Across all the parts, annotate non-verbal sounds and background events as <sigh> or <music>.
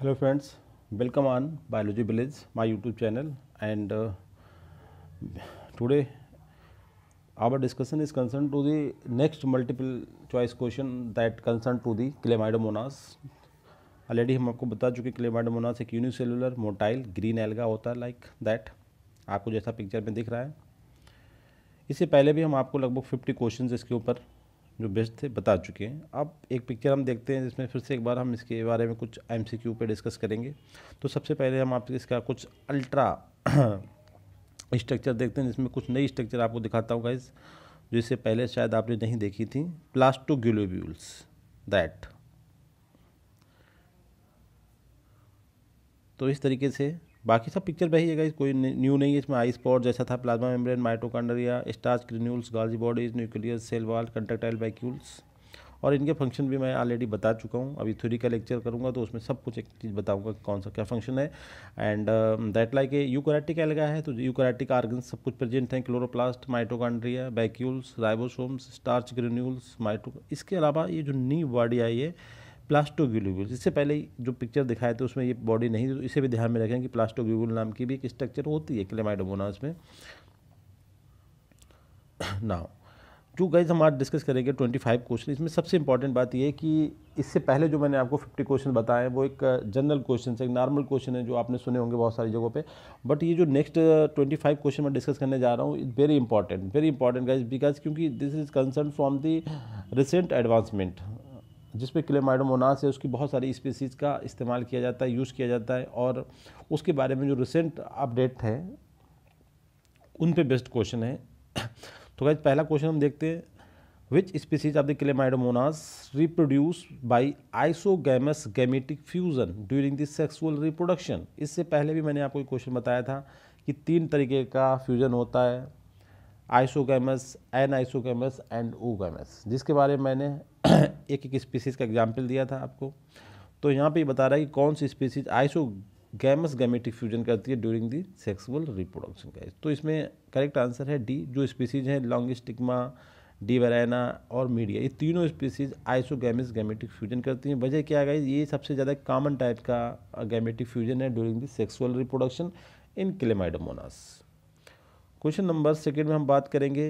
hello friends welcome on biology village my YouTube channel and today our discussion is concern to the next multiple choice question that concern to the Chlamydomonas already हम आपको बता चुके Chlamydomonas एक unicellular motile green alga होता है like that आपको जैसा picture में दिख रहा है इससे पहले भी हम आपको लगभग फिफ्टी क्वेश्चन इसके ऊपर जो बेस्ट थे बता चुके हैं अब एक पिक्चर हम देखते हैं जिसमें फिर से एक बार हम इसके बारे में कुछ एम सी क्यू पर डिस्कस करेंगे तो सबसे पहले हम आपसे इसका कुछ अल्ट्रा स्ट्रक्चर <clears throat> देखते हैं जिसमें कुछ नई स्ट्रक्चर आपको दिखाता हूँ गाइज जिससे पहले शायद आपने नहीं देखी थी प्लास्टो ग्लोब्यूल्स दैट तो इस तरीके से बाकी सब पिक्चर वही है कोई न्यू नहीं है इसमें आई स्पॉट जैसा था plasma membrane mitochondria starch granules Golgi bodies nucleus cell wall contractile vacuoles और इनके फंक्शन भी मैं ऑलरेडी बता चुका हूँ अभी थ्योरी का लेक्चर करूँगा तो उसमें सब कुछ एक चीज़ बताऊँगा कौन सा क्या फंक्शन है and that like a eukaryotic alga है तो यूकोरेटिक आर्गन सब कुछ प्रेजेंट हैं chloroplast mitochondria vacuoles ribosomes starch granules mito इसके अलावा ये जो नी बॉडी आई है प्लास्टोग्यूलिबुल इससे पहले जो पिक्चर दिखाए थे उसमें ये बॉडी नहीं थी तो इसे भी ध्यान में रखें कि प्लास्टोग्यूबुल नाम की भी एक स्ट्रक्चर होती है क्लेमाइडोमोनास में नाउ जो गाइज हम आज डिस्कस करेंगे ट्वेंटी फाइव क्वेश्चन इसमें सबसे इंपॉर्टेंट बात यह है कि इससे पहले जो मैंने आपको फिफ्टी क्वेश्चन बताए हैं वो एक जनरल क्वेश्चन है एक नॉर्मल क्वेश्चन है जो आपने सुने होंगे बहुत सारी जगहों पे बट ये जो नेक्स्ट ट्वेंटी फाइव क्वेश्चन मैं डिस्कस करने जा रहा हूँ is very important very important guys because क्योंकि this is concern from the recent advancement जिसमें क्लेमाइडोमोनास है उसकी बहुत सारी स्पीसीज़ का इस्तेमाल किया जाता है यूज़ किया जाता है और उसके बारे में जो रिसेंट अपडेट है उन पे बेस्ट क्वेश्चन है <coughs> तो गाइज पहला क्वेश्चन हम देखते हैं which species of the Chlamydomonas reproduce by isogamous gametic fusion during the sexual reproduction इससे पहले भी मैंने आपको क्वेश्चन बताया था कि तीन तरीके का फ्यूज़न होता है आइसोगेमस एन आइसोगेमस एंड गैमस जिसके बारे में मैंने <coughs> एक एक स्पीसीज का एग्जाम्पल दिया था आपको तो यहाँ पे बता रहा है कि कौन सी स्पीसीज आइसोगैमस गैमेटिक फ्यूजन करती है ड्यूरिंग दी सेक्सुअल रिप्रोडक्शन का तो इसमें करेक्ट आंसर है डी जो स्पीसीज हैं लॉन्ग डी वरैना और मीडिया ये तीनों स्पीसीज आइसोगैमिस गैमेटिक फ्यूजन करती हैं वजह क्या है ये सबसे ज़्यादा कॉमन टाइप का गैमेटिक फ्यूजन है during the sexual reproduction in Chlamydomonas question number second में हम बात करेंगे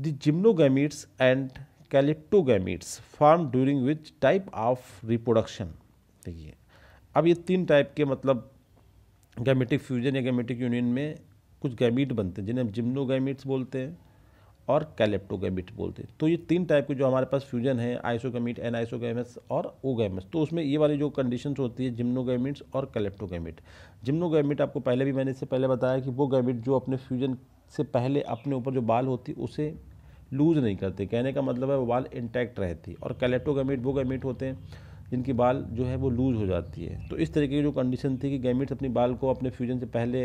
the gymnogametes and calyptogametes form during which type of reproduction देखिए अब ये तीन टाइप के मतलब गैमेटिक फ्यूजन या गैमेटिक यूनियन में कुछ गैमीट बनते हैं जिन्हें हम जिम्नोगैमीट्स बोलते हैं और कैलेप्टोगेमिट बोलते हैं तो ये तीन टाइप के जो हमारे पास फ्यूजन है आइसोगेमिट एन आइसोगैमस और ओगैमस तो उसमें ये वाली जो कंडीशंस होती है जिम्नोगैमिट्स और कैलेप्टोगेमिट जिम्नोगैमिट आपको पहले भी मैंने इससे पहले बताया कि वो गैमिट जो अपने फ्यूजन से पहले अपने ऊपर जो बाल होती उसे लूज़ नहीं करते कहने का मतलब है वो बाल इंटैक्ट रहती और कैलेप्टोगेमिट वो गैमिट होते हैं जिनकी बाल जो है वो लूज़ हो जाती है तो इस तरीके की जो कंडीशन थी कि गैमिट्स अपनी बाल को अपने फ्यूजन से पहले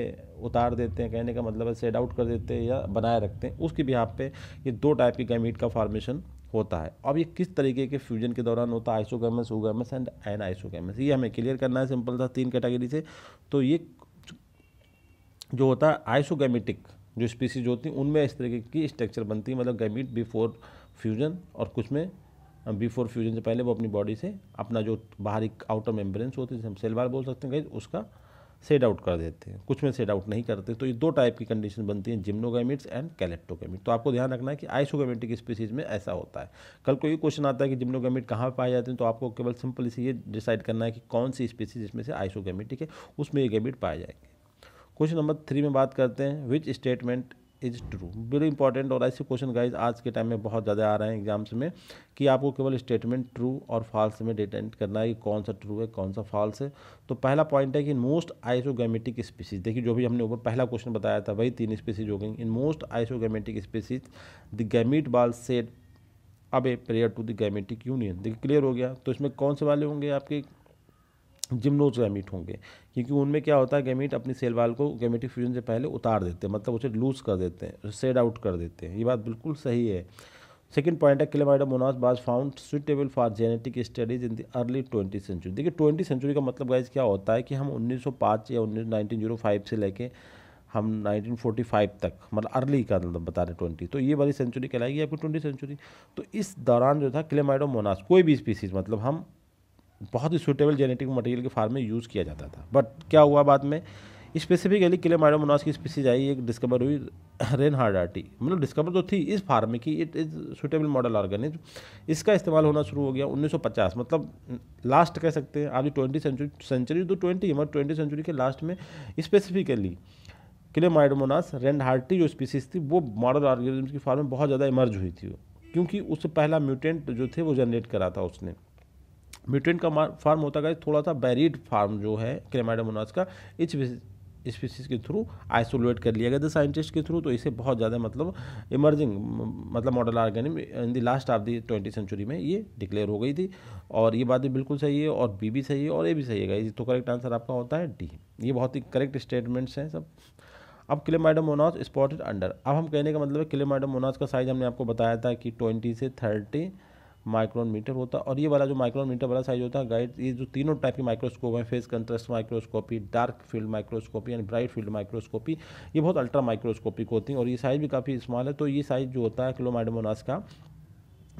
उतार देते हैं कहने का मतलब है सेड आउट कर देते हैं या बनाए रखते हैं उसकी बिहाब पे ये दो टाइप की गैमिट का फॉर्मेशन होता है अब ये किस तरीके के फ्यूजन के दौरान होता है isogamous oogamous and anisogamous ये हमें क्लियर करना है सिंपल था तीन कैटेगरी से तो ये जो होता है आइसोगैमेटिक जो स्पीसीज होती हैं उनमें इस तरीके की स्ट्रक्चर बनती है मतलब गैमिट बिफोर फ्यूजन और कुछ में बिफोर फ्यूजन से पहले वो अपनी बॉडी से अपना जो बाहरी आउटर मेम्ब्रेन्स हैं जिसे हम सेल बार बोल सकते हैं उसका सेड आउट कर देते हैं कुछ में सेड आउट नहीं करते तो ये दो टाइप की कंडीशन बनती हैं जिम्नोगेमिट्स एंड कैलेप्टोगेमिट तो आपको ध्यान रखना है कि आइसोगेमेटिक स्पीसीज में ऐसा होता है कल को ये क्वेश्चन आता है कि जिम्नोगेमिट कहाँ पर पाए जाते हैं तो आपको केवल सिंपल इसे ये डिसाइड करना है कि कौन सी स्पीसीज इसमें से आइसोगेमेटिक है उसमें ये गेमिट पाए जाएंगे क्वेश्चन नंबर थ्री में बात करते हैं which statement is true very important और ऐसे क्वेश्चन गाइज आज के टाइम में बहुत ज़्यादा आ रहे हैं एग्जाम्स में कि आपको केवल स्टेटमेंट ट्रू और फॉल्स में डिटेंट करना है कि कौन सा ट्रू है कौन सा फॉल्स है तो पहला पॉइंट है कि मोस्ट आइसोगेमेटिक स्पीसीज देखिए जो भी हमने ऊपर पहला क्वेश्चन बताया था वही तीन स्पीसीज हो गई in most isogametic species the gamete wall shed अब a prior to the gametic union देखिए क्लियर हो गया तो इसमें कौन से वाले होंगे आपके जिम्नोजगैमिट होंगे क्योंकि उनमें क्या होता है गैमिट अपनी सेल वाल को गैमेटिक फ्यूजन से पहले उतार देते हैं मतलब उसे लूज कर देते हैं सेड आउट कर देते हैं ये बात बिल्कुल सही है सेकेंड पॉइंट है मोनास was found suitable for genetic studies in the early twenty century देखिए ट्वेंटी सेंचुरी का मतलब गाइज क्या होता है कि हम उन्नीस या उन्नीस नाइनटीन से लेके हम 1945 तक मतलब अर्ली का मतलब बता रहे ट्वेंटी तो ये वाली सेंचुरी कहलाएगी आपकी ट्वेंटी सेंचुरी तो इस दौरान जो था क्लेमाइडो मोनास कोई भी स्पीसीज मतलब हम बहुत ही सुटेबल जेनेटिक मटेरियल के फार्म में यूज़ किया जाता था बट क्या हुआ बाद में स्पेसिफिकली किले माइडोमोनास की स्पीसीज आई एक डिस्कवर हुई रेन हार्ड आर्टी मतलब डिस्कवर तो थी इस फार्म में कि it is suitable model organism इसका इस्तेमाल होना शुरू हो गया 1950 मतलब लास्ट कह सकते हैं अभी ट्वेंटी सेंचुरी सेंचुरी तो ट्वेंटी मतलब ट्वेंटी सेंचुरी के लास्ट में specifically Chlamydomonas reinhardtii जो स्पीसीज थी वो मॉडल ऑर्गेनिज्म की फार्म में बहुत ज़्यादा इमर्ज हुई थी क्योंकि उससे पहला म्यूटेंट जो थे वो जनरेट करा था उसने म्यूटेंट का फार्म होता है थोड़ा सा बैरिड फार्म जो है क्रेमाइडामोनास का इस स्पीसीज के थ्रू आइसोलेट कर लिया गया था साइंटिस्ट के थ्रू तो इसे बहुत ज़्यादा मतलब इमर्जिंग मतलब model organism in the last of the twenty century में ये डिक्लेयर हो गई थी और ये बात भी बिल्कुल सही है और बी भी सही है और ए भी सही है गाइस तो करेक्ट आंसर आपका होता है डी ये बहुत ही करेक्ट स्टेटमेंट्स हैं सब अब क्लेमाइडोमोनास स्पॉटेड अंडर अब हम कहने का मतलब है क्लेमाइडोमोनास का साइज़ हमने आपको बताया था कि ट्वेंटी से थर्टी माइक्रोन मीटर होता है और ये वाला जो माइक्रोन मीटर वाला साइज होता है गाइड ये जो तीनों टाइप के माइक्रोस्कोप है phase contrast microscopy dark field microscopy and bright field microscopy ये बहुत अल्ट्रा माइक्रोस्कोपिक होती है और ये साइज़ भी काफ़ी स्मॉल है तो ये साइज़ जो होता है क्लोमाइडमोनास का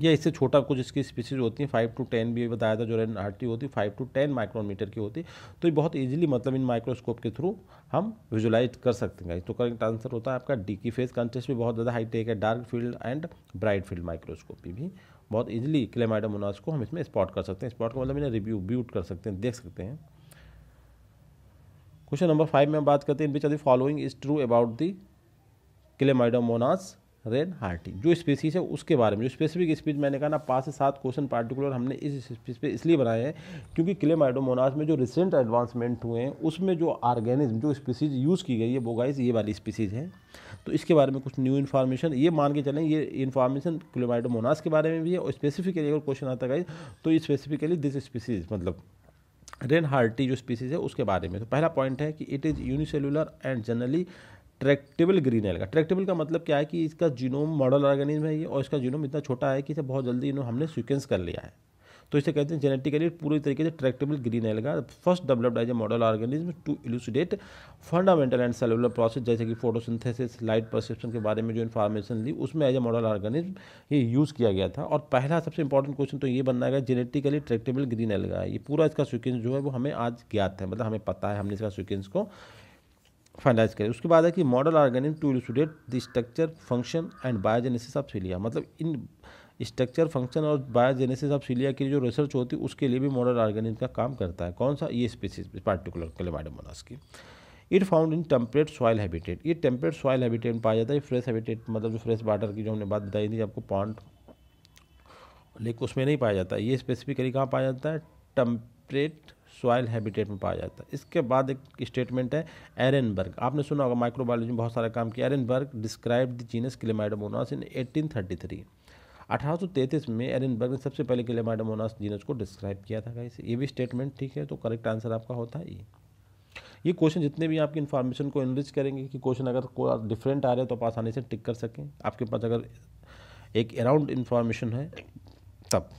या इससे छोटा कुछ इसकी स्पीसीज होती हैं फाइव टू टेन भी बताया था जो रेन आरटी होती है फाइव टू टेन माइक्रोमीटर की होती तो ये बहुत इजीली मतलब इन माइक्रोस्कोप के थ्रू हम विजुलाइज कर सकते हैं तो करेक्ट आंसर होता है आपका डी की फेस कंटेस्ट भी बहुत ज़्यादा हाईटेक है dark field and bright field microscopy भी बहुत ईजिली क्लेमाइडोमोनास को हम इसमें स्पॉट कर सकते हैं स्पॉट का मतलब इन्हें रिव्यू ब्यूट कर सकते हैं देख सकते हैं क्वेश्चन नंबर फाइव में हम बात करते हैं in which the following is true about the Chlamydomonas reinhardtii जो स्पीसीज है उसके बारे में जो स्पेसिफिक स्पीच मैंने कहा ना पाँच से सात क्वेश्चन पार्टिकुलर हमने इस स्पीच पे इसलिए बनाए हैं क्योंकि क्लेमाइडोमोनास में जो रिसेंट एडवांसमेंट हुए हैं उसमें जो ऑर्गेनिज्म जो स्पीसीज यूज़ की गई है वो गाइस ये वाली स्पीसीज है तो इसके बारे में कुछ न्यू इन्फॉर्मेशन ये मान के चलें ये इन्फॉर्मेशन क्लोमाइडोमोनास के बारे में भी है और स्पेसिफिकली अगर क्वेश्चन आता है तो स्पेसिफिकली दिस स्पीसीज मतलब रेन हार्टी जो स्पीसीज है उसके बारे में तो पहला पॉइंट है कि it is unicellular and generally tractable green एल का ट्रैक्टेबल का मतलब क्या है कि इसका जीनोम मॉडल ऑर्गेनिज्म है ये और इसका जीनोम इतना छोटा है कि इसे बहुत जल्दी इन्होंने हमने सीक्वेंस कर लिया है तो इसे कहते हैं जेनेटिकली पूरी तरीके से tractable green alga first developed as a model organism to elucidate fundamental and cellular process जैसे कि फोटोसिंथेसिस लाइट परसेप्शन के बारे में जो इन्फॉर्मेशन ली उसमें एज ए मॉडल ऑर्गेनिज्म ये यूज़ किया गया था और पहला सबसे इंपॉर्टेंट क्वेश्चन तो ये बनना है जेनेटिकली ट्रैक्टेबल ग्रीन एल्गा ये पूरा इसका सिक्वेंस जो है वो हमें आज ज्ञात है मतलब हमें पता है हमने इसका सिक्वेंस को फाइनलाइज करें उसके बाद है कि model organism to illustrate the structure function and biogenesis of cilia मतलब इन स्ट्रक्चर फंक्शन और बायोजेनेसिस ऑफ सीलिया की जो रिसर्च होती है उसके लिए भी मॉडल ऑर्गेनिज्म का काम करता है कौन सा ये स्पेसिस पार्टिकुलर क्लेमाडोमोनास की it found in temperate soil habitat ये टेम्परेट सॉइल हैबिटेट में पाया जाता है फ्रेश हैबिटेट मतलब जो फ्रेश वाटर की जो हमने बात बताई थी आपको पॉन्ट लेकिन उसमें नहीं पाया जाता ये स्पेसिफिकली कहाँ पाया जाता है टम्परेट सॉइल हैबिटेट में पाया जाता है इसके बाद एक स्टेटमेंट है एरनबर्ग आपने सुना होगा माइक्रोबायोलॉजी में बहुत सारा काम किया Ehrenberg describe the genus Chlamydomonas in 1833 1833 में एरनबर्ग ने सबसे पहले किले मैडमोनास जीनस को डिस्क्राइब किया था गाइस ये भी स्टेटमेंट ठीक है तो करेक्ट आंसर आपका होता है ये क्वेश्चन जितने भी आपकी इन्फॉर्मेशन को इनरिच करेंगे कि क्वेश्चन अगर कोई डिफरेंट आ रहे हैं तो आप आसानी से टिक कर सकें आपके पास अगर एक अराउंड इन्फॉर्मेशन है तब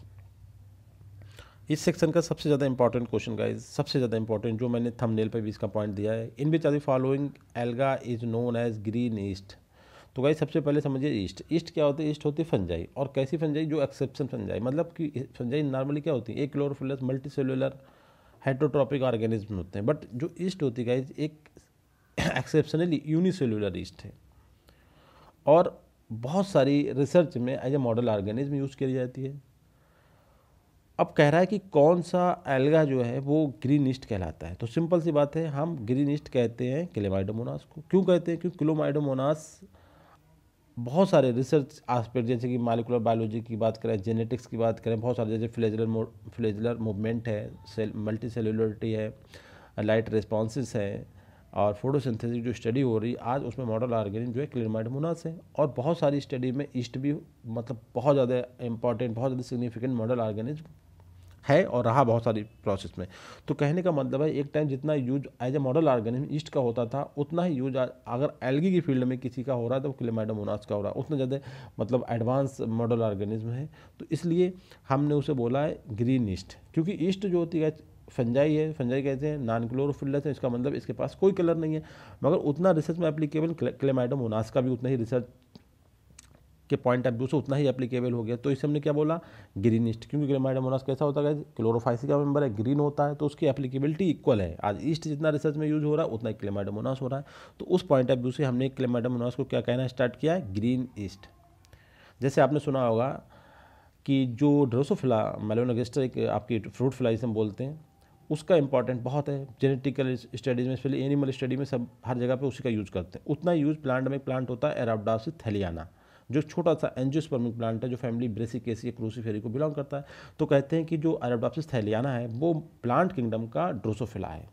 इस सेक्शन का सबसे ज़्यादा इंपॉर्टेंट क्वेश्चन गाइस सबसे ज़्यादा इंपॉर्टेंट जो मैंने थंबनेल पर भी इसका पॉइंट दिया है in which are the following alga is known as green yeast तो गाइस सबसे पहले समझिए ईस्ट ईस्ट क्या होती है ईस्ट होती है फंजाई और कैसी फंजाई जो एक्सेप्शन फंजाई मतलब कि फंजाई नॉर्मली क्या होती है एक chlorophyllous multi cellular hydrotropic organism होते हैं बट जो ईस्ट होती है गाइज एक <coughs> एक्सेप्शनली यूनिसेलुलर ईस्ट है और बहुत सारी रिसर्च में as a model organism use करी जाती है अब कह रहा है कि कौन सा एल्गा जो है वो ग्रीन ईस्ट कहलाता है तो सिंपल सी बात है हम ग्रीन ईस्ट कहते हैं क्लेमाइडोमोनास को क्यों कहते हैं क्योंकि क्लोमाइडोमोनास बहुत सारे रिसर्च आस्पेक्ट जैसे कि मालिकुलर बायोलॉजी की बात करें जेनेटिक्स की बात करें बहुत सारे जैसे फ्लेजलर मो, फ्लेजलर मूवमेंट है सेल मल्टी सेलुलरिटी है लाइट रिस्पॉन्स है और फोटोसिंथेसिस जो स्टडी हो रही है आज उसमें मॉडल आर्गेनिक जो है क्लियरमाइट मुनास है और बहुत सारी स्टडी में ईस्ट भी मतलब बहुत ज़्यादा इंपॉर्टेंट बहुत ज़्यादा सिग्निफिकेंट मॉडल आर्गेनिक है और रहा बहुत सारी प्रोसेस में तो कहने का मतलब है एक टाइम जितना use as a model organism yeast का होता था उतना ही यूज अगर एलगी की फील्ड में किसी का हो रहा है तो क्लेमाइडोमोनास का हो रहा है उतना ज़्यादा मतलब एडवांस मॉडल ऑर्गेनिज्म है तो इसलिए हमने उसे बोला है ग्रीन ईस्ट क्योंकि ईस्ट जो होती है फंजाई है फंजाई कहते हैं नॉन क्लोरोफिलस है तो इसका मतलब इसके पास कोई कलर नहीं है मगर उतना रिसर्च में एप्लीकेबल क्लेमाइडोमोनास का भी उतना ही रिसर्च के पॉइंट ऑफ व्यू से उतना ही एप्लीकेबल हो गया तो इसे हमने क्या बोला ग्रीन ईस्ट क्योंकि ग्रेमाइडामोनास कैसा होता है क्लोरोफाइसी का मेंबर है ग्रीन होता है तो उसकी एप्लीकेबिलिटी इक्वल है आज ईस्ट जितना रिसर्च में यूज हो रहा है उतना ही क्लेमाइडामोनास हो रहा है तो उस पॉइंट ऑफ व्यू से हमने क्लेमाइडामोनास को क्या कहना स्टार्ट किया है ग्रीन ईस्ट जैसे आपने सुना होगा कि जो ड्रोसोफिला मेलोनगेस्टर एक आपकी फ्रूट फ्लाई हम बोलते हैं उसका इंपॉर्टेंट बहुत है जेनेटिकल स्टडीज़ में स्पेशली एनिमल स्टडी में सब हर जगह पे उसी का यूज़ करते हैं उतना यूज़ प्लांट में प्लांट होता है एराबडासी थैलियाना जो छोटा सा एनजियोस्पर्मिक प्लांट है जो फैमिली ब्रेसिकेसी या क्रूसीफेरी को बिलोंग करता है तो कहते हैं कि जो अरेबडाप्सिस थैलियाना है वो प्लांट किंगडम का ड्रोसोफिला है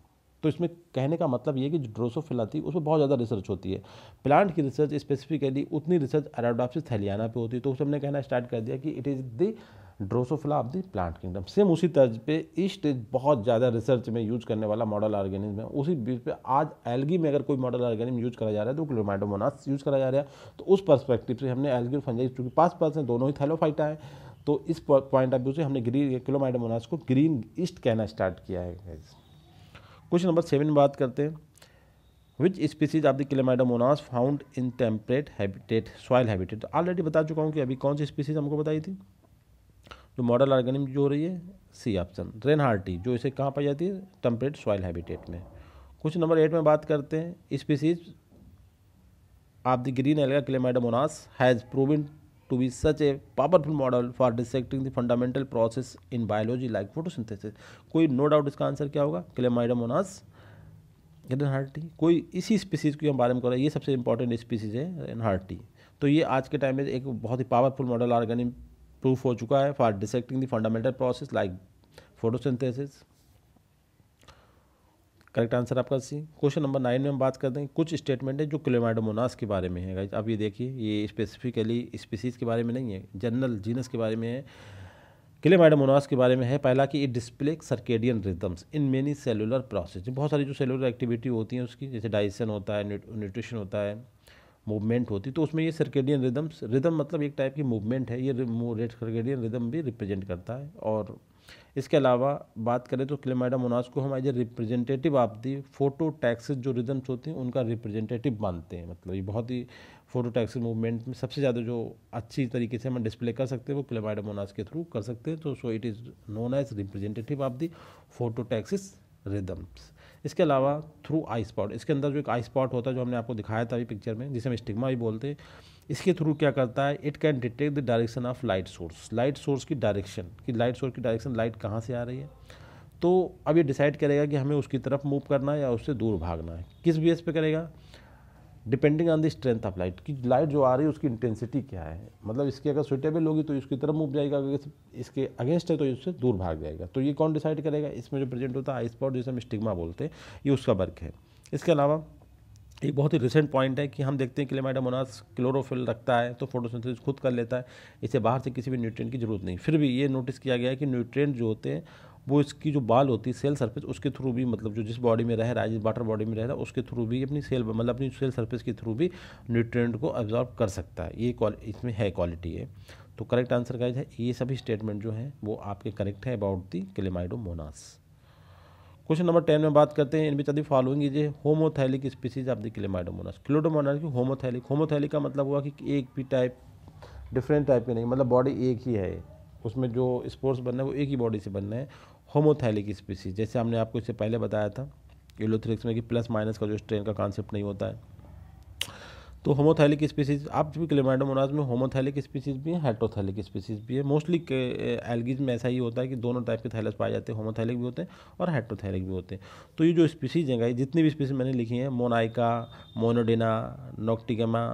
तो इसमें कहने का मतलब ये कि जो ड्रोसोफिला थी उसमें बहुत ज़्यादा रिसर्च होती है प्लांट की रिसर्च स्पेसिफिकली उतनी रिसर्च अरेबडाप्सिस थैलियाना पे होती है तो उस हमने कहना स्टार्ट कर दिया कि it is the Drosophila of the plant kingdom same उसी तर्ज पे ईस्ट बहुत ज़्यादा रिसर्च में यूज करने वाला मॉडल ऑर्गेनिज्म है उसी बीच पे आज एल्गी में अगर कोई मॉडल ऑर्गेनिज्म यूज करा जा रहा है तो क्लोमाइडोमोनास यूज करा जा रहा है तो उस परस्पेक्टिव से हमने एल्गी और फंजाई चूंकि पास पास हैं दोनों ही थैलोफाइटा हैं तो इस पॉइंट ऑफ व्यू से हमने ग्रीन क्लोमाइडोमोनास को ग्रीन ईस्ट कहना स्टार्ट किया है क्वेश्चन नंबर सेवन बात करते हैं which species of the Chlamydomonas found in temperate habitat soil habitat already बता चुका हूँ कि अभी कौन सी स्पीसीज हमको बताई थी जो मॉडल ऑर्गेनिम जो हो रही है सी ऑप्शन रेन हार्टी जो इसे कहाँ पाई जाती है टम्परेट सॉइल हैबिटेट में कुछ नंबर एट में बात करते हैं species of the green alga Chlamydomonas has proven to be such a powerful model for dissecting the fundamental process in biology like photosynthesis कोई नो डाउट इसका आंसर क्या होगा क्लेमाइडोमोनास हार्टी कोई इसी स्पीसीज़ की हम बारे में कर रहे हैं ये सबसे इंपॉर्टेंट स्पीसीज़ है हार्टी तो ये आज के टाइम में एक बहुत ही पावरफुल मॉडल ऑर्गेनिक प्रूफ हो चुका है for dissecting the fundamental process like photosynthesis correct answer आपका सी क्वेश्चन नंबर नाइन में हम बात करते हैं कुछ स्टेटमेंट है जो क्लेमाइडोमोनास के बारे में है अब ये देखिए ये स्पेसिफिकली स्पीसीज़ के बारे में नहीं है जनरल जीनस के बारे में है क्लेमाइडोमोनास के बारे में है पहला कि it display circadian rhythms in many cellular process बहुत सारी जो सेलुलर एक्टिविटी होती है उसकी जैसे डाइजेशन होता है न्यूट्रिशन होता है मूवमेंट होती तो उसमें ये सर्केडियन रिदम्स रिदम मतलब एक टाइप की मूवमेंट है ये रेड सर्केडियन रिदम भी रिप्रेजेंट करता है और इसके अलावा बात करें तो क्लेमाइडा मोनास को हम as a representative of the phototaxis जो रिदम्स होते हैं उनका रिप्रेजेंटेटिव मानते हैं मतलब ये बहुत ही फोटो टैक्सिस मूवमेंट में सबसे ज़्यादा जो अच्छी तरीके से हम डिस्प्ले कर सकते हैं वो क्लेमाइडा मोनास के थ्रू कर सकते हैं तो so it is known as representative of the photo taxis rhythms इसके अलावा थ्रू आई स्पॉट इसके अंदर जो एक आई स्पॉट होता है जो हमने आपको दिखाया था अभी पिक्चर में जिसे हम स्टिग्मा भी बोलते हैं इसके थ्रू क्या करता है it can detect the direction of light source light source की डायरेक्शन कि लाइट सोर्स की डायरेक्शन लाइट कहाँ से आ रही है तो अब ये डिसाइड करेगा कि हमें उसकी तरफ मूव करना है या उससे दूर भागना है किस बेस पे करेगा depending on the strength of light कि लाइट जो आ रही है उसकी इंटेंसिटी क्या है मतलब इसकी अगर सुइटेबल होगी तो इसकी तरफ मूव जाएगा अगर इसके अगेंस्ट है तो इससे दूर भाग जाएगा तो ये कौन डिसाइड करेगा इसमें जो प्रेजेंट होता है आई स्पॉट जिसे हम स्टिग्मा बोलते हैं ये उसका वर्क है इसके अलावा एक बहुत ही रिसेंट पॉइंट है कि हम देखते हैं क्लेमाइडामोनास क्लोरोफिल रखता है तो फोटोसिंथेसिस खुद कर लेता है इसे बाहर से किसी भी न्यूट्रिएंट की जरूरत नहीं फिर भी ये नोटिस किया गया है कि न्यूट्रिएंट जो होते हैं वो इसकी जो बाल होती है सेल सर्फेस उसके थ्रू भी मतलब जो जिस बॉडी में रह रहा है जिस वाटर बॉडी में रह रहा है उसके थ्रू भी अपनी सेल मतलब अपनी सेल सर्फेस के थ्रू भी न्यूट्रेंट को एब्जॉर्ब कर सकता है ये इसमें है क्वालिटी है तो करेक्ट आंसर का है ये सभी स्टेटमेंट जो है वो आपके करेक्ट है about the Chlamydomonas question number ten में बात करते हैं इन बीच अभी फॉलोइंग ये homothallic species of the Chlamydomonas Chlamydomonas की होमोथैलिक होमोथैलिक का मतलब हुआ कि एक भी टाइप डिफरेंट टाइप के नहीं मतलब बॉडी एक ही है उसमें जो स्पोर्ट्स बनना है वो एक ही बॉडी से बनना है होमोथैलिक स्पीसीज जैसे हमने आपको इससे पहले बताया था एलोथ्रिक्स में कि प्लस माइनस का जो स्ट्रेन का कॉन्सेप्ट नहीं होता है तो होमोथैलिक स्पीसीज आप भी क्लेमाइडोमोनाज में होमोथैलिक स्पीसीज भी हैं हाइट्रोथैलिक स्पीसीज भी है मोस्टली एल्गीज में ऐसा ही होता है कि दोनों टाइप के थैलस पाए जाते हैं होमोथैलिक भी होते हैं और हाइट्रोथैलिक भी होते हैं तो ये जो स्पीसीज हैं गाई जितनी भी स्पीसीज मैंने लिखी हैं मोनाइका मोनोडिना नोक्टिगमा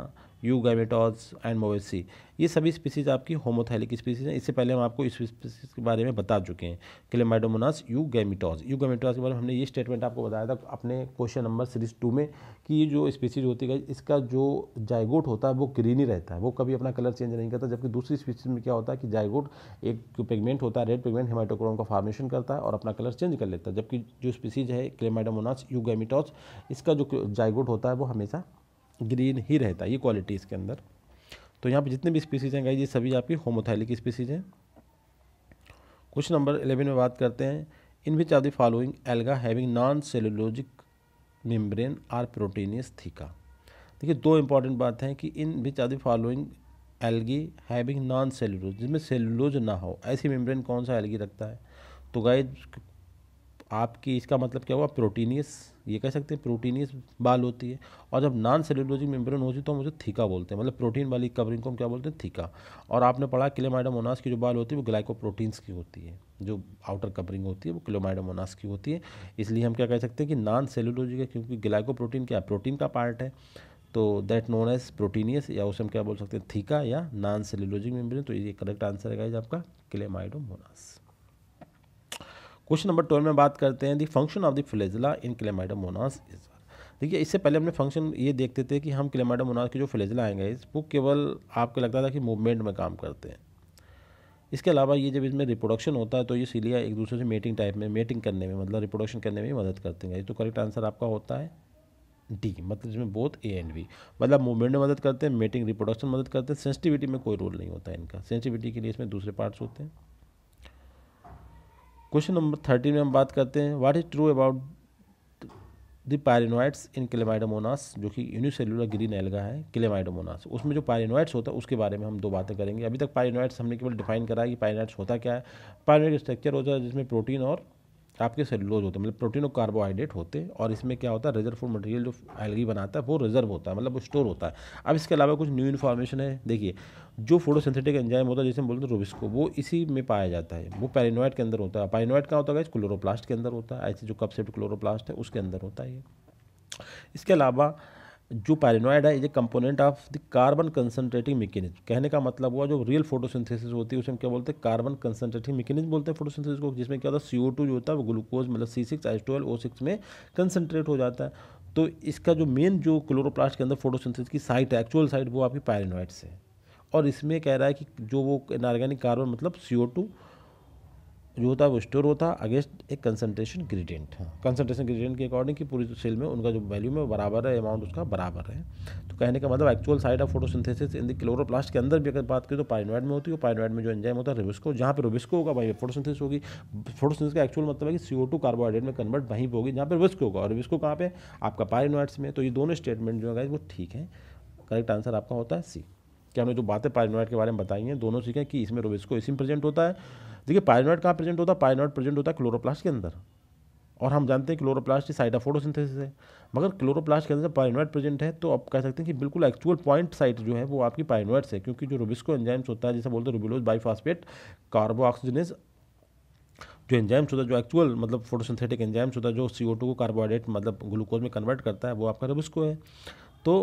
यू गैमेटॉज एंड मोवेसी ये सभी स्पीसीज आपकी होमोथैलिक स्पीसीज हैं इससे पहले हम आपको इस स्पीसीज के बारे में बता चुके हैं Chlamydomonas eugametos eugametos के बारे में हमने ये स्टेटमेंट आपको बताया था अपने क्वेश्चन नंबर सीरीज टू में कि ये जो स्पीसीज होती है इसका जो जायगोट होता है वो ग्रीनी रहता है वो कभी अपना कलर चेंज नहीं करता जबकि दूसरी स्पीसीज में क्या होता है कि जायगोट एक पिगमेंट होता है रेड पिगमेंट हेमाटोक्रोम का फॉर्मेशन करता है और अपना कलर चेंज कर लेता है जबकि जो स्पीसीज है क्लेमाइडोमोनास यू गैमिटॉज इसका जो जायगोट होता है वो हमेशा ग्रीन ही रहता है ये क्वालिटी इसके अंदर तो यहाँ पे जितने भी स्पीसीज़ हैं गाइज ये सभी आपकी होमोथैलिक स्पीसीज़ हैं कुछ नंबर एलेवन में बात करते हैं in which are the following alga having non cellulosic membrane or proteinaceous theca देखिए दो इंपॉर्टेंट बात हैं कि in which are the following algae having non cellulose जिसमें सेलुलोज ना हो ऐसी मेम्ब्रेन कौन सा एल्गी रखता है तो गाइज आपकी इसका मतलब क्या हुआ प्रोटीनियस ये कह सकते हैं प्रोटीनियस बाल होती है और जब नॉन सेलुलोजिक मेम्ब्रेन होती है तो हम उसे थीका बोलते हैं मतलब प्रोटीन वाली कवरिंग को हम क्या बोलते हैं थीका और आपने पढ़ा क्लेमाइडामोनास की जो बाल होती है वो ग्लाइकोप्रोटीन्स की होती है जो आउटर कवरिंग होती है वो क्लेमाइडामोनास की होती है इसलिए हम क्या कह सकते हैं कि नॉन सेलुलोजिक है क्योंकि ग्लाइकोप्रोटीन क्या प्रोटीन का पार्ट है तो दैट नोन एज प्रोटीनियस या उसे हम क्या बोल सकते हैं थीका या नॉन सेलुलोजिक मेम्ब्रेन तो ये करेक्ट आंसर है आपका क्लेमाइडोमोनास क्वेश्चन नंबर ट्वेल्व में बात करते हैं the function of the flagella in Chlamydomonas is देखिए इससे पहले हमने फंक्शन ये देखते थे कि हम क्लेमाइडोमोनास के जो फ्लेजिला आएंगे इस वो केवल आपको लगता था कि मूवमेंट में काम करते हैं इसके अलावा ये जब इसमें रिप्रोडक्शन होता है तो ये सीलिया एक दूसरे से मेटिंग टाइप में मेटिंग करने में मतलब रिप्रोडक्शन करने तो मतलब मतलब में मदद करते हैं तो करेक्ट आंसर आपका होता है डी मतलब इसमें बोथ ए एंड बी मतलब मूवमेंट में मदद करते हैं मेटिंग रिप्रोडक्शन मदद करते हैं सेंसिटिविटी में कोई रोल नहीं होता है इनका सेंसिटिविटी के लिए इसमें दूसरे पार्ट्स होते हैं क्वेश्चन नंबर थर्टीन में हम बात करते हैं what is true about the pyrenoids in Chlamydomonas जो कि यूनिसेलुलर ग्रीन एल्गा है क्लेमाइडोमोनास उसमें जो पैरिनोइड्स होता है उसके बारे में हम दो बातें करेंगे अभी तक पैरिनोइड्स हमने केवल डिफाइन करा है कि पैरिनोइड्स होता क्या है पैरिनोइड स्ट्रक्चर होता है जिसमें प्रोटीन और आपके सेलुलोज होते हैं मतलब प्रोटीन और कार्बोहाइड्रेट होते हैं और इसमें क्या होता है रिजर्व फूड मटेरियल जो एलगी बनाता है वो रिजर्व होता है मतलब वो स्टोर होता है अब इसके अलावा कुछ न्यू इन्फॉर्मेशन है देखिए जो फोटोसिंथेटिक एंजाइम होता है जैसे हम बोलते हैं रोबिस्को वो इसी में पाया जाता है वो पैरिनोइड के अंदर होता है पैरिनोइड कहाँ होता है क्लोरोप्लास्ट के अंदर होता है ऐसे जो कपसेप्ट क्लोरोप्लास्ट है उसके अंदर होता है ये इसके अलावा जो पैरेनॉइड है is a component of the carbon concentrating mechanism कहने का मतलब हुआ जो रियल फोटोसिंथेसिस होती है उसमें क्या बोलते हैं कार्बन कंसनट्रेटिंग मैकेनिज्म बोलते हैं फोटोसिंथेसिस को जिसमें क्या होता है टू जो होता है वो ग्लूकोज मतलब C six H twelve O six में कंसनट्रेट हो जाता है तो इसका जो मेन जो क्लोरोप्लास्ट के अंदर फोटोसिंथेसिस की साइट है एक्चुअल साइट वो आपकी पैरिनॉइड से है और इसमें कह रहा है कि जो वो इनऑर्गेनिक कार्बन मतलब सी ओ टू जो होता है वो स्टोर होता है अगेंस्ट एक कंसनट्रेशन ग्रेडियंट कंसनट्रेशन ग्रेडियंट के अकॉर्डिंग कि पूरी सेल में उनका जो वैल्यू में बराबर है अमाउंट उसका बराबर है तो कहने का मतलब actual side of photosynthesis in the chloroplast के अंदर भी अगर बात करें तो पाइनवाइड में होती है पाइनवाइड में जो एंजाइम होता है रिविस्को जहाँ पर रिविस्को होगा वहीं फोटोसिंथेसिस होगी फोटोसिंथेसिस का एक्चुअल मतलब है कि सी कार्बोहाइड्रेट में कन्वर्ट वहीं पर होगी जहाँ पर रिविस्को होगा और रिविस्को कहाँ पर आपका पाइनवाइड्स में तो ये दोनों स्टेटमेंट जो है वो ठीक है करेक्ट आंसर आपका होता है सी क्या हमने जो बातें पाइनवाइड के बारे में बताई हैं दोनों सीखें कि इसमें रोबिस्को इसी में प्रेजेंट होता है देखिए पायरनॉइड कहाँ प्रेजेंट होता है पायरनॉइड प्रेजेंट होता है क्लोरोप्लास्ट के अंदर और हम जानते हैं क्लोरोप्लास्ट की साइड ऑफ फोटोसिंथेसिस है मगर क्लोरोप्लास्ट के अंदर जब पायरनॉइड प्रेजेंट है तो आप कह सकते हैं कि बिल्कुल एक्चुअल पॉइंट साइट जो है वो आपकी पायरनॉइड्स है क्योंकि जो रुबिस्को एंजाइम्स होता है जैसे बोलते हैं रुबिलोज बाईफास्पेट कार्बोऑक्सीजनेस जो एंजाइम्स होता है जो एक्चुअल मतलब फोटोसिंथेटिक एंजाइम्स होता है जो सी को कार्बोहाइड्रेट मतलब ग्लूकोज में कन्वर्ट करता है वो आपका रुबिस्को है तो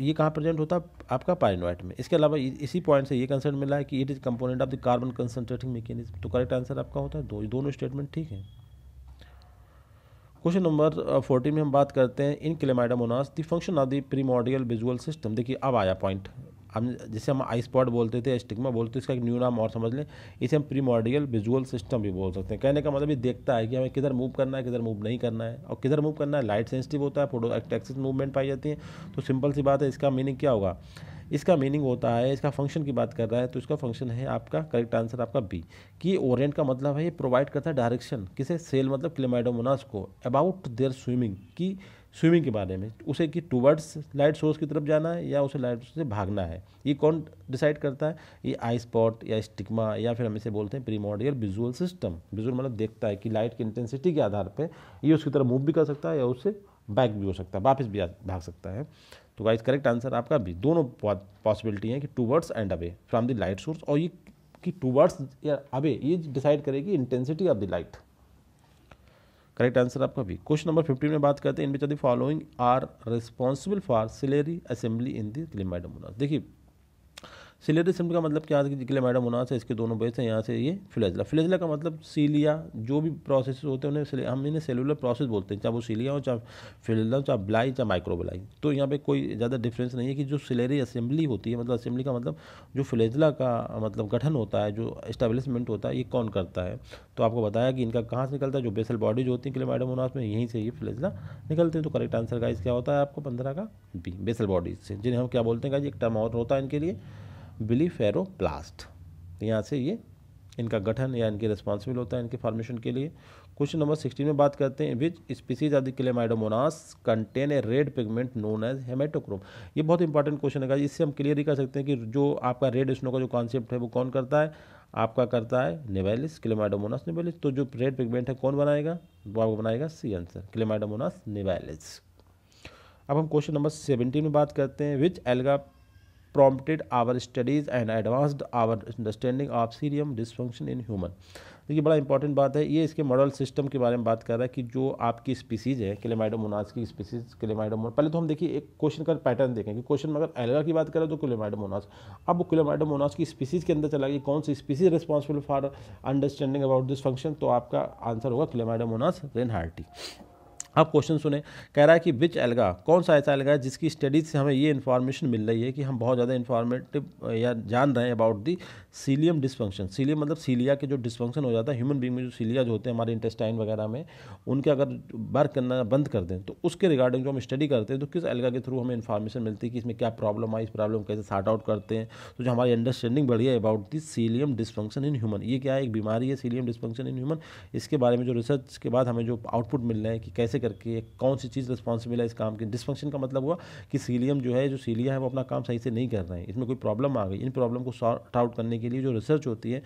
ये कहाँ प्रेजेंट होता है आपका पाइनोइट में इसके अलावा इसी पॉइंट से ये कंसर्ट मिला है कि it is component of the carbon concentrating mechanism तो करेक्ट आंसर आपका होता है दो दोनों स्टेटमेंट ठीक है क्वेश्चन नंबर फोर्टी में हम बात करते हैं in Chlamydomonas the function of the primordial visual system देखिए अब आया पॉइंट हम जैसे हम आई स्पॉट बोलते थे स्टिग्मा बोलते थे इसका एक न्यू नाम और समझ लें इसे हम मॉडियल विजुअल सिस्टम भी बोल सकते हैं कहने का मतलब ये देखता है कि हमें किधर मूव करना है किधर मूव नहीं करना है और किधर मूव करना है लाइट सेंसिटिव होता है फोटो एक्टेक्सिस मूवमेंट पाई जाती है तो सिंपल सी बात है इसका मीनिंग क्या होगा इसका मीनिंग होता है इसका फंक्शन की बात कर रहा है तो इसका फंक्शन है आपका करेक्ट आंसर आपका बी कि ओरिएंट का मतलब है ये प्रोवाइड करता है डायरेक्शन किसे सेल मतलब क्लेमाइडोमोनास को अबाउट देयर स्विमिंग की स्विमिंग के बारे में उसे कि टूवर्ड्स लाइट सोर्स की तरफ जाना है या उसे लाइट से भागना है ये कौन डिसाइड करता है ये आई स्पॉट या स्टिकमा या फिर हम इसे बोलते हैं प्रीमोडियल विजुअल सिस्टम विजुअल मतलब देखता है कि लाइट की इंटेंसिटी के आधार पर ये उसकी तरफ मूव भी कर सकता है या उससे बैक भी हो सकता है वापस भी भाग सकता है तो गाइज करेक्ट आंसर आपका भी दोनों पॉसिबिलिटी है कि towards and away from the light source और ये कि टूवर्ड्स या अवे ये डिसाइड करेगी intensity of the light correct answer आपका भी क्वेश्चन नंबर फिफ्टीन में बात करते हैं in of the following are responsible for ciliary assembly in the देखिए सिलेरी सिम्ट का मतलब क्या है कि मैडम होना है इसके दोनों बेस हैं यहाँ से ये फिलेजला फिलेजला का मतलब सीलिया जो भी प्रोसेस होते हैं उन्हें हम इन्हें सेलुलर प्रोसेस बोलते हैं चाहे वो सीलिया हो चाहे फिलेजला हो चाहे ब्लाई चाहे माइक्रोब्लाई तो यहाँ पे कोई ज़्यादा डिफरेंस नहीं है कि जो सिलेरी असेंबली होती है मतलब असेंबली का मतलब जो फिलेजला का मतलब गठन होता है जो इस्टेब्लिशमेंट होता है ये कौन करता है तो आपको बताया कि इनका कहाँ से निकलता है जो बेसल बॉडीज होती हैं क्लेमाइडम मैडम उसमें में यहीं से ये फिलेजला निकलते हैं तो करेक्ट आंसर का इस क्या होता है आपको पंद्रह का बी बेसल बॉडीज से जिन्हें हम क्या बोलते हैं एक टर्म और होता है इनके लिए बिलीफेरोप्लास्ट यहाँ से ये इनका गठन या इनके रिस्पॉन्सिबल होता है इनके फॉर्मेशन के लिए क्वेश्चन नंबर सिक्सटीन में बात करते हैं विच स्पीसीज आदि Chlamydomonas contain a red pigment known as haematochrome ये बहुत इंपॉर्टेंट क्वेश्चन है इससे हम क्लियर ही कर सकते हैं कि जो आपका रेड स्नो का जो कॉन्सेप्ट है वो कौन करता है आपका करता है नेवेलिस क्लेमाइडोमोनास नेवेलिस तो जो रेड पिगमेंट है कौन बनाएगा वो आपको बनाएगा सी आंसर क्लेमाइडोमोनास नेवेलिस अब हम क्वेश्चन नंबर सेवेंटीन में बात करते हैं which alga prompted our studies and advanced our understanding of cilium dysfunction in human देखिए बड़ा इंपॉर्टेंट बात है ये इसके मॉडल सिस्टम के बारे में बात कर रहा है कि जो आपकी स्पीसीज है क्लेमाइडोमोनास की स्पीसीज क्लेमाइडोमो पहले तो हम देखिए एक क्वेश्चन का पैटर्न देखें कि क्वेश्चन में अगर एलगा की बात करें तो क्लेमाइडोमोनास अब क्लेमाइडोमोनास की स्पीसीज के अंदर चला गया कौन सी species responsible for understanding about this function तो आपका आंसर होगा क्लेमाइडोमोनास रेनहार्टी अब हाँ, क्वेश्चन सुने कह रहा है कि विच एलगा कौन सा ऐसा एल्गा है जिसकी स्टडीज से हमें ये इन्फॉर्मेशन मिल रही है कि हम बहुत ज़्यादा इन्फॉर्मेटिव या जान रहे हैं about the cilium dysfunction cilium मतलब सीलिया के जो डिस्फंक्शन हो जाता है ह्यूमन बींग में जो सीलिया जो होते हैं हमारे इंटेस्टाइन वगैरह में उनके अगर वर्क करना बंद कर दें तो उसके रिगार्डिंग जो हम स्टडी करते हैं तो किस एलगा के थ्रू हमें इन्फॉर्मेशन मिलती है कि इसमें क्या प्रॉब्लम आई इस प्रॉब्लम कैसे सार्ट आउट करते हैं तो जो हमारी अंडरस्टैंडिंग बढ़ी है about the cilium dysfunction in human ये क्या है एक बीमारी है सीलियम डिस्फंक्शन इन ह्यूमन इसके बारे में जो रिसर्च के बाद हमें जो आउटपुट मिल रहे हैं कि कैसे लेकर के कौन सी चीज़ रिस्पॉन्सिबल है इस काम की डिस्फंक्शन का मतलब हुआ कि सीलियम जो है जो सीलिया है वो अपना काम सही से नहीं कर रहे हैं इसमें कोई प्रॉब्लम आ गई इन प्रॉब्लम को सॉर्ट आउट करने के लिए जो रिसर्च होती है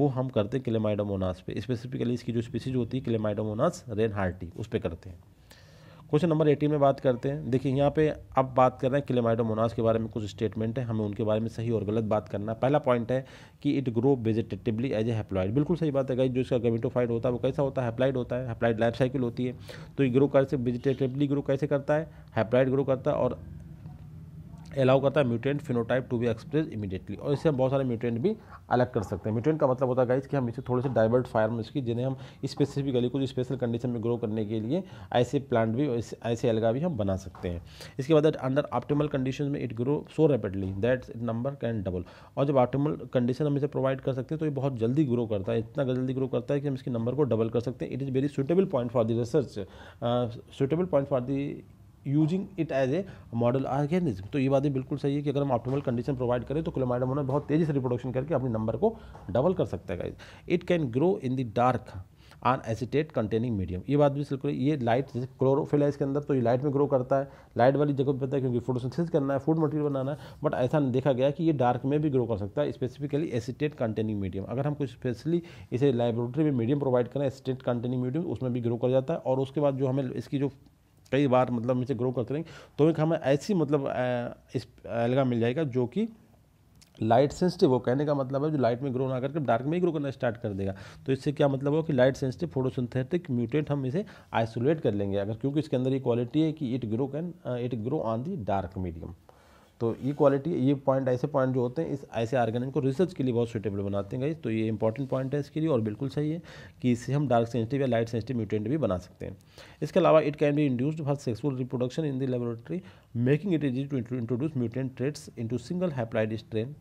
वो हम करते हैं क्लेमाइडोमोनास पे स्पेसिफिकली इसकी जो स्पीसीज होती है क्लेमाइडोमोनास रेन हार्टी उस पर करते हैं क्वेश्चन नंबर एटीन में बात करते हैं देखिए यहाँ पे अब बात कर रहे हैं क्लेमाइडोमोनास के बारे में कुछ स्टेटमेंट है हमें उनके बारे में सही और गलत बात करना है पहला पॉइंट है कि it grow vegetatively as a haploid बिल्कुल सही बात है गाइज जो इसका गमिटोफाइड होता है वो कैसा होता है हैप्लाइड होता है हैप्लाइड लाइफ साइकिल होती है तो ये ग्रो कैसे वेजिटेटिवली ग्रो कैसे करता है हैप्लाइड ग्रो करता है और अलाउ करता है mutant phenotype to be express immediately और इससे हम बहुत सारे म्यूटेंट भी अलग कर सकते हैं म्यूटेंट का मतलब होता है गाइज कि हम इसे थोड़े से डाइवर्ट में इसकी जिन्हें हम स्पेसिफिकली कुछ स्पेशल कंडीशन में ग्रो करने के लिए ऐसे प्लांट भी ऐसे अलगा भी हम बना सकते हैं इसके बाद अंडर ऑप्टिमल कंडीशन में it grow so rapidly that number can double और जब ऑप्टिमल कंडीशन हम इसे प्रोवाइड कर सकते हैं तो ये बहुत जल्दी ग्रो करता है इतना जल्दी ग्रो करता है कि हम इसके नंबर को डबल कर सकते हैं it is very suitable point for the research suitable point for the using it as a model organism तो ये बातें बिल्कुल सही है कि अगर हम ऑप्टिमल कंडीशन प्रोवाइड करें तो क्लोमाइडम होना बहुत तेज़ी से रिप्रोडक्शन करके अपने नंबर को डबल कर सकता है it can grow in the dark on acetate containing medium ये बात भी बिल्कुल ये लाइट जैसे क्लोरोफिल है इसके अंदर तो ये लाइट में ग्रो करता है लाइट वाली जगह पर पता है क्योंकि फोटोसिंथेसिस करना है फूड मटेरियल बनाना है बट ऐसा नहीं देखा गया कि ये डार्क में भी ग्रो कर सकता है स्पेसिफिकली एसिटेट कंटेनिंग मीडियम अगर हम कुछ स्पेशली इसे लाइब्रेटरी में मीडियम प्रोवाइड करें एसिटेट कंटेनिंग मीडियम उसमें भी ग्रो कर जाता है और उसके बाद जो हमें इसकी जो कई बार मतलब इसे ग्रो करते रहेंगे तो एक हमें ऐसी मतलब इस एल्गा मिल जाएगा जो कि लाइट सेंसिटिव हो कहने का मतलब है जो लाइट में ग्रो ना करके डार्क में ही ग्रो करना स्टार्ट कर देगा तो इससे क्या मतलब हो कि लाइट सेंसिटिव फोटोसिंथेटिक म्यूटेंट हम इसे आइसोलेट कर लेंगे अगर क्योंकि इसके अंदर ये क्वालिटी है कि it grow can it grow on the dark medium तो ये क्वालिटी ये पॉइंट ऐसे पॉइंट जो होते हैं इस ऐसे आर्गेनिक को रिसर्च के लिए बहुत सुटेबल बनाते हैं गाइज तो ये इंपॉर्टेंट पॉइंट है इसके लिए और बिल्कुल सही है कि इससे हम डार्क सेंसिटिव या लाइट सेंसिटिव म्यूटेंट भी बना सकते हैं इसके अलावा it can be induced for sexual reproduction in the laboratory making it is to introduce mutant traits into single haploid strain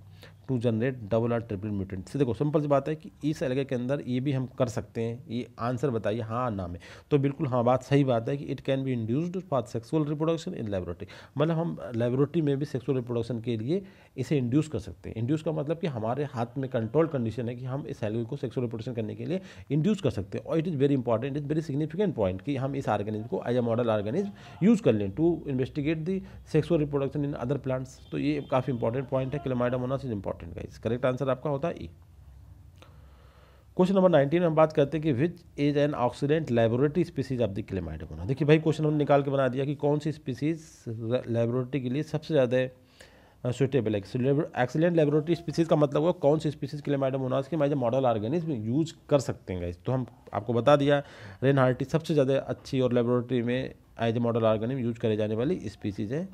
to generate double और ट्रिपल म्यूटेंट देखो simple सी बात है कि इस एलगे के अंदर ये भी हम कर सकते हैं ये आंसर बताइए हाँ ना में तो बिल्कुल हाँ बात सही बात है कि it can be induced for sexual reproduction in laboratory मतलब हम लेबोरेटरी में भी सेक्सुअल रिप्रोडक्शन के लिए इसे इंड्यूस कर सकते हैं इंड्यूस का मतलब कि हमारे हाथ में कंट्रोल कंडीशन है कि हम इस सेल को सेक्सुअल रिपोर्टेशन करने के लिए इंड्यूस कर सकते हैं और it is very important it very significant point कि हम इस ऑर्गेनिज्म को as a model organism use कर लें to investigate the sexual reproduction in other plants तो ये काफ़ी इंपॉर्टेंट पॉइंट है Chlamydomonas is important guys correct answer आपका होता है ई क्वेश्चन नंबर नाइनटीन में हम बात करते हैं कि which is an oxidant laboratory species of the Chlamydomonas देखिए भाई क्वेश्चन हमने निकाल के बना दिया कि कौन सी स्पीसीज लेबोरेटरी के लिए सबसे ज़्यादा सुटेबल है एक्सीलेंट लेबोरेटरी स्पीसीज का मतलब हुआ कौन सी स्पीसीज के लिए मैडम होना उसके मैडम मॉडल ऑर्गेनिज्म यूज कर सकते हैं तो हम आपको बता दिया रेन हार्टी सबसे ज़्यादा अच्छी और लेबोरेटरी में as a model organism use करे जाने वाली स्पीसीज है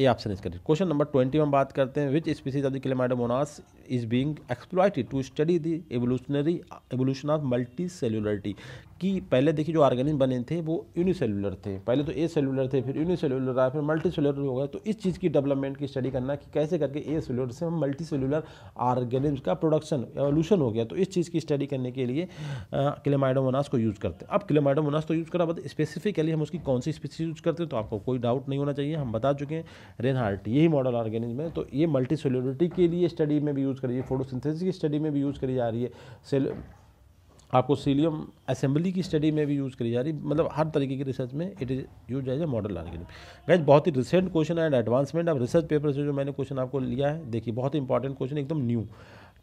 A option is correct question number twenty में बात करते हैं which species of the Chlamydomonas is being exploited to study the evolutionary evolution of multi cellularity कि पहले देखिए जो ऑर्गेनिज्म बने थे वो यूनिसेलुलर थे पहले तो ए सेलुलर थे फिर यूनिसेलुलर आया फिर मल्टी सेलुलर हो गए तो इस चीज़ की डेवलपमेंट की स्टडी करना कि कैसे करके ए सेलुलर से हम मल्टी सेलुलर ऑर्गेनिज्म का प्रोडक्शन एवोल्यूशन हो गया तो इस चीज़ की स्टडी तो करने के लिए क्लेमाइडोमोनास को यूज़ करते हैं अब क्लेमाइडोमोनास तो यूज़ करा बता स्पेसिफिकली हम उसकी कौन सी स्पीसीज यूज़ करते हैं तो आपको कोई डाउट नहीं होना चाहिए हम बता चुके हैं रेनहार्ट यही मॉडल ऑर्गेनिज्म है तो ये मल्टी सेल्युलिटी के लिए स्टडी में भी यूज़ करी है की स्टडी में भी यूज़ करी जा रही है सेल आपको सीलियम असेंबली की स्टडी में भी यूज़ करी जा रही मतलब हर तरीके की रिसर्च में it is use as a model organism guys बहुत ही recent question and advancement of research paper से जो मैंने क्वेश्चन आपको लिया है देखिए बहुत ही इंपॉर्टेंट क्वेश्चन एकदम न्यू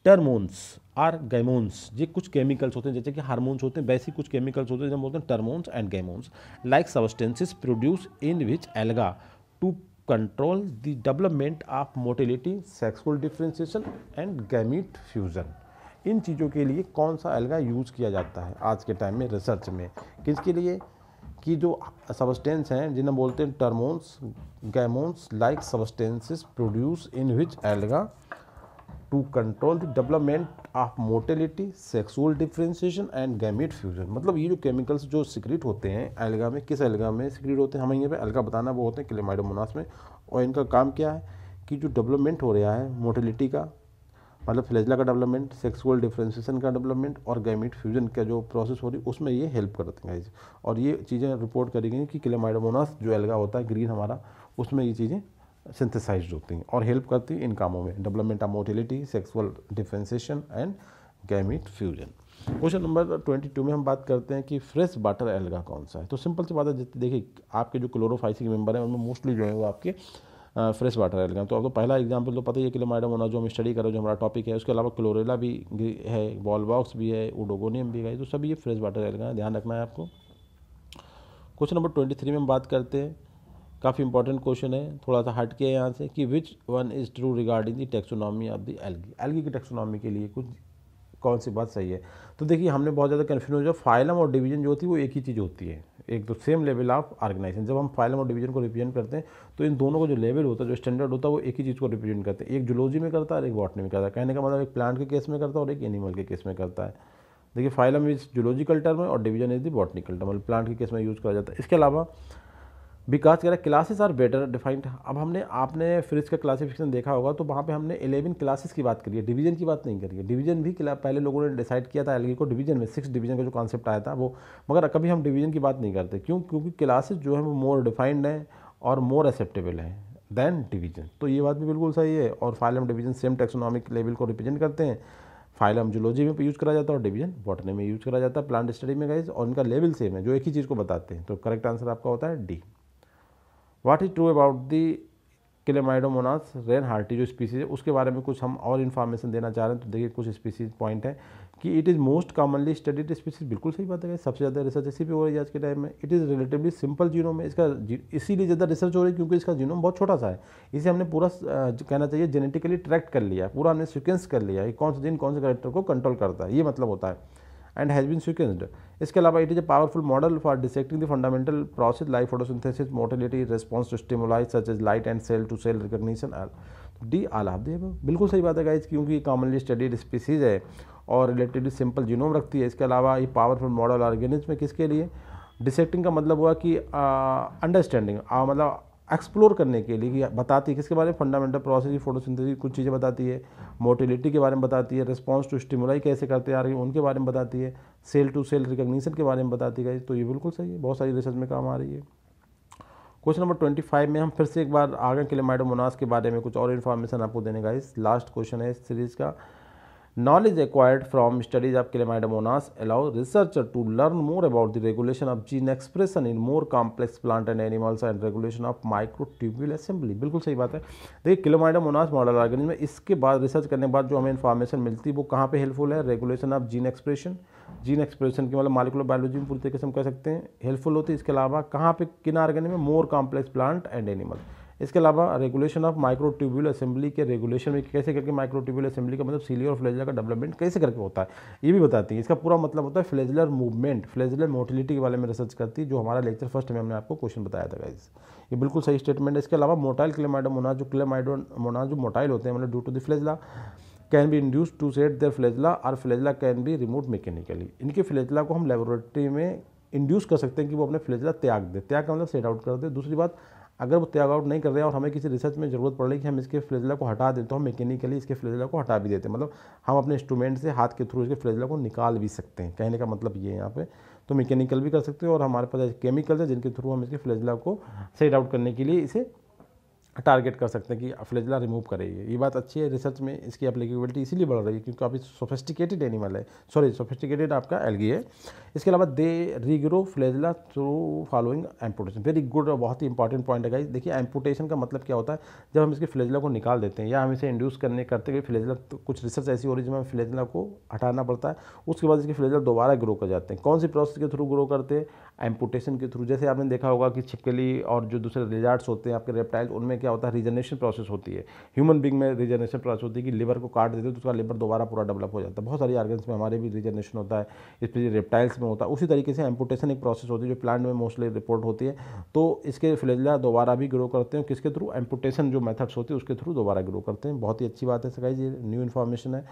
टर्मोन्स आर गैमोन्स ये कुछ केमिकल्स होते हैं जैसे कि हारमोन्स होते हैं वैसे कुछ केमिकल्स होते हैं जब बोलते हैं termones and gamones like substances produce in which alga to control the development of motility sexual differentiation and gamete fusion इन चीज़ों के लिए कौन सा अलगा यूज़ किया जाता है आज के टाइम में रिसर्च में किसके लिए कि जो सबस्टेंस हैं जिन्हें बोलते हैं termones gamones like substances produce in which alga to control the development of motility sexual differentiation and gamete fusion मतलब ये जो केमिकल्स जो सिक्रिट होते हैं एल्गा में किस एल्गा में सिक्रिट होते हैं हमें यहाँ पे एल्गा बताना वो होते हैं क्लेमाइडोमोनास में और इनका काम क्या है कि जो डेवलपमेंट हो रहा है मोटेलिटी का मतलब फ्लेजला का डेवलपमेंट सेक्सुअल डिफ्रेंसिएशन का डेवलपमेंट और गैमिट फ्यूजन का जो प्रोसेस हो रही है उसमें ये हेल्प करते हैं और ये चीज़ें रिपोर्ट करी गई कि क्लेमाइडोमोनास जो एल्गा होता है ग्रीन हमारा उसमें ये चीज़ें सिंथेसाइज होती हैं और हेल्प करती हैं इन कामों में development of motility sexual differentiation and gamete fusion question number twenty two में हम बात करते हैं कि फ्रेश वाटर एल्गा कौन सा है तो सिंपल सी बात है देखिए आपके जो क्लोरोफाइसिक मेम्बर हैं उनमें मोस्टली जो है वो आपके फ्रेश वाटर एल्गा तो आपको तो पहला एग्जाम्पल तो पता ही है मैडम होना जो हम स्टडी करो जो हमारा टॉपिक है उसके अलावा क्लोरेला भी है बॉलबॉक्स भी है ओडोगोनियम भी है तो सभी ये फ्रेश वाटर एल्गा ध्यान रखना है आपको क्वेश्चन नंबर ट्वेंटी थ्री में हम बात करते हैं काफ़ी इंपॉर्टेंट क्वेश्चन है थोड़ा सा हट के है यहाँ से कि which one is true regarding the taxonomy of the algae algae की टेक्सोनॉमी के लिए कुछ कौन सी बात सही है तो देखिए हमने बहुत ज़्यादा कन्फ्यूज हो फाइलम और डिवीजन जो होती है वो एक ही चीज़ होती है एक तो सेम लेवल ऑफ ऑर्गेनाइजेशन जब हम फाइलम और डिवीजन को रिप्रेजेंट करते हैं तो इन दोनों का जो लेवल होता है जो स्टैंडर्ड होता है वो एक ही चीज़ को रिप्रेजेंट करते हैं एक जुलॉजी में करता है और एक बॉटनी में करता है कहने का मतलब एक प्लांट के केस में करता है और एक एनिमल के केस में करता है देखिए फाइलम इज जुलॉजिकल टर्म है और division is the botanical term plant के केस में यूज़ किया जाता है इसके अलावा बिकॉज कह रहा है क्लासेस आर बेटर डिफाइंड अब हमने आपने फ्रिज का क्लासिफिकेशन देखा होगा तो वहाँ पे हमने एलेवन क्लासेस की बात करी है डिवीजन की बात नहीं करी है डिवीजन भी पहले लोगों ने डिसाइड किया था एलगी को डिवीजन में सिक्स डिवीजन का जो कॉन्सेप्ट आया था वो मगर कभी हम डिवीजन की बात नहीं करते क्यों क्योंकि क्लासेज जो है वो मोर डिफाइंड हैं और मोर एक्सेप्टेबल हैं दैन डिवीजन तो ये बात भी बिल्कुल सही है और phylum division same taxonomic level को रिप्रेजेंट करते हैं फाइलम जूलॉजी में यूज़ करा जाता है और डिवीजन बॉटनी में यूज़ करा जाता है प्लांट स्टडी में गाइज और उनका लेवल सेम है जो एक ही चीज़ को बताते हैं तो करेक्ट आंसर आपका होता है D what is true about the Chlamydomonas reinhardtii जो स्पीसीज है उसके बारे में कुछ हम और इन्फॉर्मेशन देना चाह रहे हैं तो देखिए कुछ स्पीसीज पॉइंट है कि it is most commonly studied species बिल्कुल सही बात है सबसे ज़्यादा रिसर्च इसी पे हो रही है आज के टाइम में it is relatively simple genome में इसका इसीलिए ज़्यादा रिसर्च हो रही है क्योंकि इसका जीनोम बहुत छोटा सा है इसे हमने पूरा कहना चाहिए जेनेटिकली ट्रैक्ट कर लिया पूरा हमने सिक्वेंस कर लिया है कौन सा जीन कौन से करेक्टर को कंट्रोल करता है ये मतलब होता है एंड हैज़ बीन स्वीकेंड इसके अलावा it is a powerful model for dissecting the fundamental process life photosynthesis motility response to stimulize such is light and cell to cell recognition all D all आप दे बिल्कुल सही बात है guys क्योंकि commonly studied species है और रिलेटेडली simple genome रखती है इसके अलावा ये पावरफुल मॉडल ऑर्गेनिज्म में किसके लिए डिसेक्टिंग का मतलब हुआ कि अंडरस्टैंडिंग मतलब एक्सप्लोर करने के लिए कि बताती है किसके बारे में फंडामेंटल प्रोसेस फोटोसिंथेसिस कुछ चीज़ें बताती है मोटिलिटी के बारे में बताती है रिस्पॉन्स टू स्टिमुलाई कैसे करते आ रही है उनके बारे में बताती है सेल टू सेल रिकग्निशन के बारे में बताती गई तो ये बिल्कुल सही है बहुत सारी रिसर्च में काम आ रही है क्वेश्चन नंबर ट्वेंटी फाइव में हम फिर से एक बार आगे के लिए मुनास के बारे में कुछ और इन्फॉर्मेशन आपको देने का इस लास्ट क्वेश्चन है इस सीरीज़ का knowledge acquired from studies of Chlamydomonas allow researcher to learn more about the regulation of gene expression in more complex plant and animals and regulation of microtubule assembly बिल्कुल सही बात है देखिए क्लेमाइडमोनास model organism इसके बाद research करने के बाद जो हमें इन्फॉर्मेशन मिलती है वो कहाँ पर हेल्पफुल है regulation of gene expression gene expression के मतलब मालिकुलर बायोलॉजी में पूरी तरीके से हम कह सकते हैं हेल्पफुल होती है इसके अलावा कहाँ पे किन organism more complex plant and animal इसके अलावा regulation of microtubule assembly के रेगुलेशन में कैसे करके माइक्रो ट्यूब्यूल असेंबली का मतलब सीलियर और फ्लेजलर का डेवलपमेंट कैसे करके होता है ये भी बताती है इसका पूरा मतलब होता है फ्लेजलर मूवमेंट फ्लेजलर मोटिलिटी के बारे में रिसर्च करती है जो हमारा लेक्चर फर्स्ट में हमने आपको क्वेश्चन बताया था गाइज ये बिल्कुल सही स्टेटमेंट है इसके अलावा मोटाइल क्लेमाइडो मोनाजो क्लेमाइडो जो मोटाइल होते हैं मतलब due to the flagella can be induce to shed their flagella और flagella can be remove mechanically इनके फ्लेजला को हम लेबोरेटरी में इंड्यूस कर सकते हैं कि वो अपने फ्लेजला त्याग दे त्याग का मतलब सेट आउट कर दे दूसरी बात अगर वो त्याग आउट नहीं कर रहे और हमें किसी रिसर्च में ज़रूरत पड़ रही है कि हम इसके फ्लेजला को हटा दें तो हम मैकेनिकली इसके फ्लेजला को हटा भी देते हैं मतलब हम अपने इंस्ट्रूमेंट से हाथ के थ्रू इसके फ्लेजला को निकाल भी सकते हैं कहने का मतलब ये है यहाँ पे तो मैकेनिकल भी कर सकते हैं और हमारे पास केमिकल्स हैं जिनके थ्रू हम इसके फ्लेजला को सेट आउट करने के लिए इसे टारगेट कर सकते हैं कि फ्लेजला रिमूव करेगी ये बात अच्छी है रिसर्च में इसकी अप्लीकेबिलिटी इसीलिए बढ़ रही है क्योंकि काफ़ी सोफेस्टिकेटेड एनिमल है सॉरी सोफेस्टिकेटेड आपका एलगी है इसके अलावा they regrow flagella through following amputation very good और बहुत ही इंपॉर्टेंट पॉइंट है गाइस देखिए एम्पूटेशन का मतलब क्या होता है जब हम इसके फ्लेजला को निकाल देते हैं या हम इसे इंड्यूस करने करते हुए फ्लेजला तो कुछ रिसर्च ऐसी हो रही है जिसमें फ्लेजला को हटाना पड़ता है उसके बाद इसके फ्लेजला दोबारा ग्रो कर जाते हैं कौन सी प्रोसेस के थ्रू ग्रो करते हैं एम्पूटेशन के थ्रू जैसे आपने देखा होगा कि छिपकली और जो दूसरे रिजार्ट्स होते हैं आपके रेप्टाइल उनमें क्या क्या होता है रिजनरेशन प्रोसेस होती है ह्यूमन बींग में रिजनरेशन प्रोसेस होती है कि लिवर को काट देते हो तो उसका लिवर दोबारा पूरा डेवलप हो जाता है बहुत सारी आर्गन्स में हमारे भी रिजनरेशन होता है स्पेशली रेप्टाइल्स में होता है उसी तरीके से एम्पोटेशन एक प्रोसेस होती है जो प्लांट में मोस्टली रिपोर्ट होती है तो इसके फ्लेजला दोबारा भी ग्रो करते हैं किसके थ्रू एम्पोटेशन जो मेथड्स होती है उसके थ्रू दोबारा ग्रो करते हैं बहुत ही अच्छी बात है सकाई जी न्यू इन्फॉर्मेशन है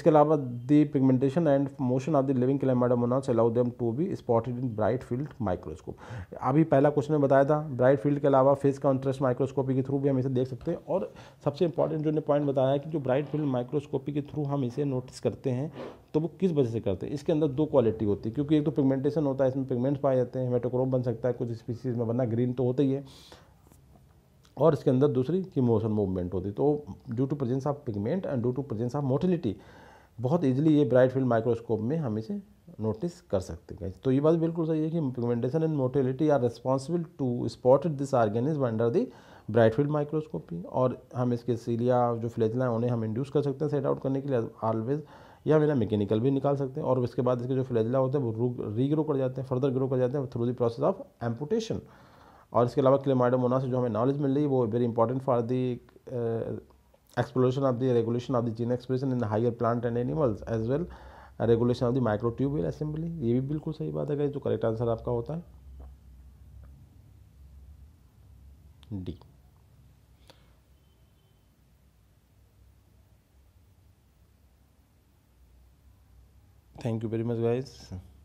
इसके अलावा the pigmentation and motion of the living Chlamydomonas allow them to be spotted in bright field microscope अभी पहला क्वेश्चन बताया था ब्राइट फील्ड के अलावा फेस कॉन्ट्रेस्ट माइक्रोस्कोपी के थ्रू थ्रू भी हम इसे देख सकते हैं और सबसे इंपॉर्टेंट जो ने पॉइंट बताया कि जो ब्राइट फील्ड माइक्रोस्कोपी के थ्रू हम इसे नोटिस करते हैं तो वो किस वजह से करते हैं इसके अंदर दो क्वालिटी होती है क्योंकि एक तो पिगमेंटेशन होता है इसमें पिगमेंट्स पाए जाते हैं हेमेटोक्रोम बन सकता है कुछ स्पीसीज में बनना ग्रीन तो होता ही है और इसके अंदर दूसरी कि मोशन मूवमेंट होती है तो due to presence of pigment and due to presence of motility बहुत इजीली ये ब्राइट फील्ड माइक्रोस्कोप में हम इसे नोटिस कर सकते हैं तो ये बात बिल्कुल सही है कि pigmentation and motility are responsible to spot this organism under the bright field microscopy और हम इसके सीलिया जो फ्लेजला है उन्हें हम इंड्यूस कर सकते हैं सेट आउट करने के लिए ऑलवेज या मेरा मैकेनिकल भी निकाल सकते हैं और इसके बाद इसके जो फ्लेजला होते हैं वो रीग्रो कर जाते हैं फर्दर ग्रो कर जाते हैं through the process of amputation और इसके अलावा क्लेमाइडोमोना से जो हमें नॉलेज मिल रही है वो very important for the exploration of the regulation of the gene expression in higher plant and animals as well regulation of the microtubule assembly ये भी बिल्कुल सही बात है जो करेक्ट आंसर आपका होता है D thank you very much guys